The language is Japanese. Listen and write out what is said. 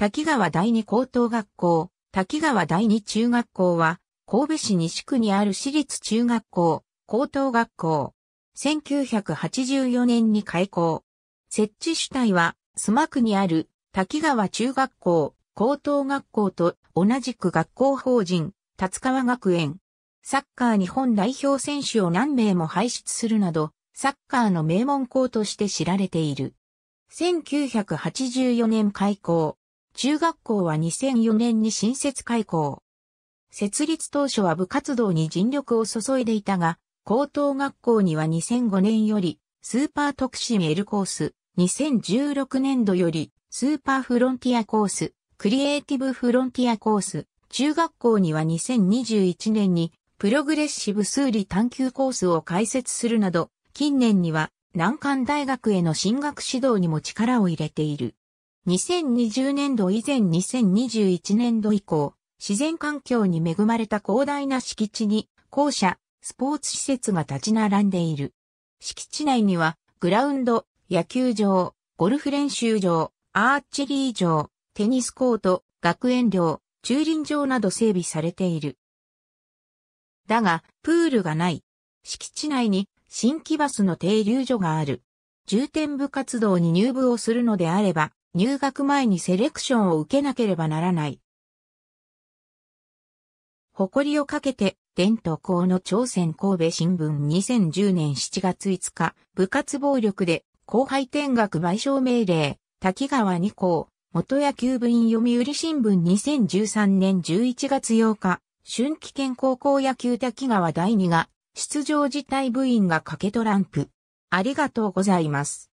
滝川第二高等学校、滝川第二中学校は、神戸市西区にある私立中学校、高等学校。1984年に開校。設置主体は、須磨区にある滝川中学校、高等学校と同じく学校法人、達川学園。サッカー日本代表選手を何名も輩出するなど、サッカーの名門校として知られている。1984年開校、中学校は2004年に新設開校。設立当初は部活動に尽力を注いでいたが、高等学校には2005年より、スーパー特進 L コース、2016年度より、スーパーフロンティアコース、クリエイティブフロンティアコース、中学校には2021年に、プログレッシブ数理探究コースを開設するなど、近年には、難関大学への進学指導にも力を入れている。2020年度以前2021年度以降、自然環境に恵まれた広大な敷地に、校舎、スポーツ施設が立ち並んでいる。敷地内には、グラウンド、野球場、ゴルフ練習場、アーチェリー場、テニスコート、学園寮、駐輪場など整備されている。だが、プールがない。敷地内に新規バスの停留所がある。重点部活動に入部をするのであれば、入学前にセレクションを受けなければならない。誇りをかけて、伝統校の朝鮮神戸新聞2010年7月5日、部活暴力で、後輩転学賠償命令、滝川二校、元野球部員読売新聞2013年11月8日、春季県高校野球滝川第2が、出場辞退部員が賭けトランプ。ありがとうございます。